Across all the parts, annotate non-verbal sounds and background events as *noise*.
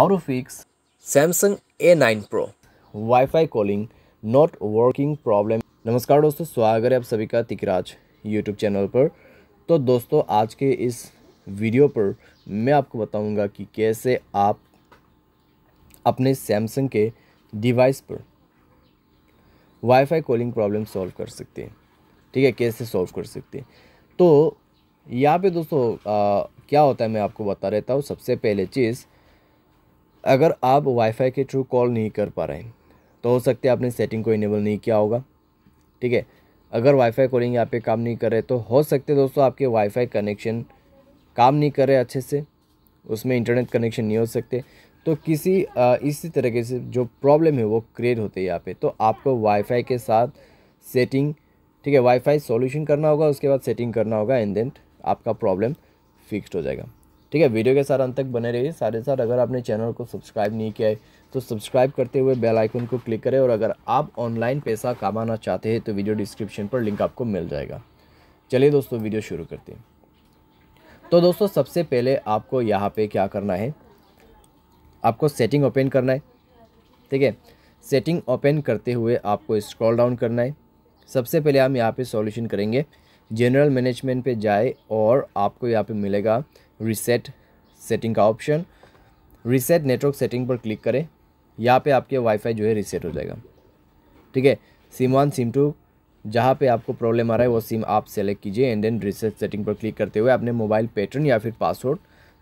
How to fix Samsung A9 Pro wifi calling not working problem नमस्कार दोस्तों स्वागत है आप सभी का तिकराज यूट्यूब चैनल पर तो दोस्तों आज के इस वीडियो पर मैं आपको बताऊंगा कि कैसे आप अपने सैमसंग के डिवाइस पर Wi-Fi कॉलिंग प्रॉब्लम सॉल्व कर सकते हैं ठीक है कैसे सॉल्व कर सकते हैं तो यहाँ पे दोस्तों आ, क्या होता है मैं आपको बता रहता हूँ सबसे पहले चीज़ अगर आप वाईफाई के थ्रू कॉल नहीं कर पा रहे हैं तो हो सकता है आपने सेटिंग को इनेबल नहीं किया होगा ठीक है अगर वाईफाई कॉलिंग यहाँ पे काम नहीं कर रहे तो हो सकते दोस्तों आपके वाईफाई कनेक्शन काम नहीं कर रहे अच्छे से उसमें इंटरनेट कनेक्शन नहीं हो सकते तो किसी इसी तरीके से जो प्रॉब्लम है वो क्रिएट होते यहाँ पे तो आपको वाईफाई के साथ सेटिंग ठीक है वाईफाई सॉल्यूशन करना होगा उसके बाद सेटिंग करना होगा एंड देन आपका प्रॉब्लम फिक्स्ड हो जाएगा ठीक है वीडियो के साथ अंत तक बने रहिए साथ ही साथ अगर आपने चैनल को सब्सक्राइब नहीं किया है तो सब्सक्राइब करते हुए बेल आइकन को क्लिक करें और अगर आप ऑनलाइन पैसा कमाना चाहते हैं तो वीडियो डिस्क्रिप्शन पर लिंक आपको मिल जाएगा चलिए दोस्तों वीडियो शुरू करते हैं तो दोस्तों सबसे पहले आपको यहाँ पे क्या करना है आपको सेटिंग ओपन करना है ठीक है सेटिंग ओपन करते हुए आपको स्क्रॉल डाउन करना है सबसे पहले हम यहाँ पे सॉल्यूशन करेंगे जनरल मैनेजमेंट पे जाए और आपको यहाँ पे मिलेगा रीसेट सेटिंग का ऑप्शन रीसेट नेटवर्क सेटिंग पर क्लिक करें यहाँ पे आपके वाईफाई जो है रीसेट हो जाएगा ठीक है सिम वन सिम टू जहाँ पे आपको प्रॉब्लम आ रहा है वो सिम आप सेलेक्ट कीजिए एंड देन रीसेट सेटिंग पर क्लिक करते हुए अपने मोबाइल पैटर्न या फिर पासवर्ड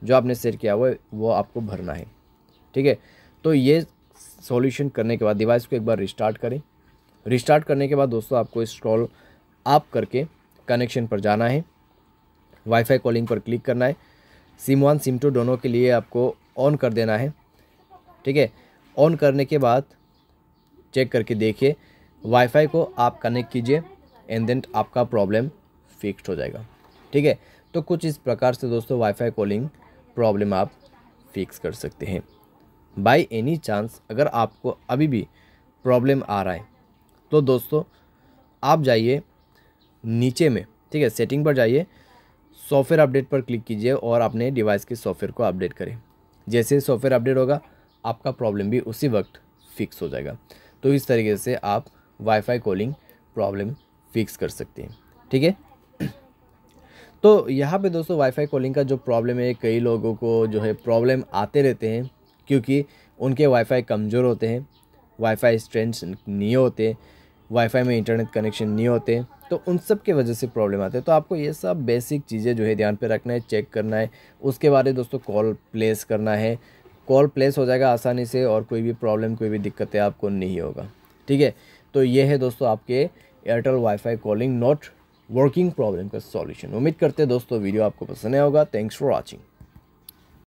जो आपने सेट किया हुआ है वो आपको भरना है ठीक है तो ये सॉल्यूशन करने के बाद डिवाइस को एक बार रिस्टार्ट करें रिस्टार्ट करने के बाद दोस्तों आपको इस्टॉल आप करके कनेक्शन पर जाना है वाईफाई कॉलिंग पर क्लिक करना है सिम वन सिम टू दोनों के लिए आपको ऑन कर देना है ठीक है ऑन करने के बाद चेक करके देखिए वाईफाई को आप कनेक्ट कीजिए एंड देन आपका प्रॉब्लम फिक्स्ड हो जाएगा ठीक है तो कुछ इस प्रकार से दोस्तों वाईफाई कॉलिंग प्रॉब्लम आप फिक्स कर सकते हैं बाय एनी चांस अगर आपको अभी भी प्रॉब्लम आ रहा है तो दोस्तों आप जाइए नीचे में ठीक है सेटिंग पर जाइए सॉफ्टवेयर अपडेट पर क्लिक कीजिए और अपने डिवाइस के सॉफ्टवेयर को अपडेट करें जैसे सॉफ्टवेयर अपडेट होगा आपका प्रॉब्लम भी उसी वक्त फिक्स हो जाएगा तो इस तरीके से आप वाईफाई कॉलिंग प्रॉब्लम फिक्स कर सकते हैं ठीक है *clears throat* तो यहाँ पे दोस्तों वाईफाई कॉलिंग का जो प्रॉब्लम है कई लोगों को जो है प्रॉब्लम आते रहते हैं क्योंकि उनके वाईफाई कमज़ोर होते हैं वाईफाई स्ट्रेंथ नहीं होते वाईफाई में इंटरनेट कनेक्शन नहीं होते तो उन सब के वजह से प्रॉब्लम आते हैं तो आपको ये सब बेसिक चीज़ें जो है ध्यान पे रखना है चेक करना है उसके बाद दोस्तों कॉल प्लेस करना है कॉल प्लेस हो जाएगा आसानी से और कोई भी प्रॉब्लम कोई भी दिक्कतें आपको नहीं होगा ठीक है तो ये है दोस्तों आपके Airtel wifi calling not working problem का सॉल्यूशन उम्मीद करते हैं दोस्तों वीडियो आपको पसंद आया होगा थैंक्स फॉर वॉचिंग